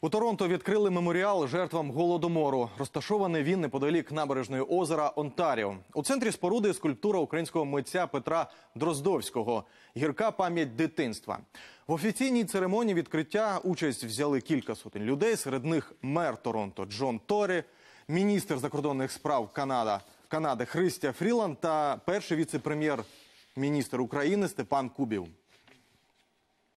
У Торонто відкрили меморіал жертвам голодомору. Розташований він неподалік набережної озера Онтаріо. У центрі споруди скульптура українського митця Петра Дроздовського. Гірка пам'ять дитинства. В офіційній церемонії відкриття участь взяли кілька сотень людей. Серед них мер Торонто Джон Торі, міністр закордонних справ Канада Канади Христя Фріланд та перший віце-прем'єр-міністр України Степан Кубів.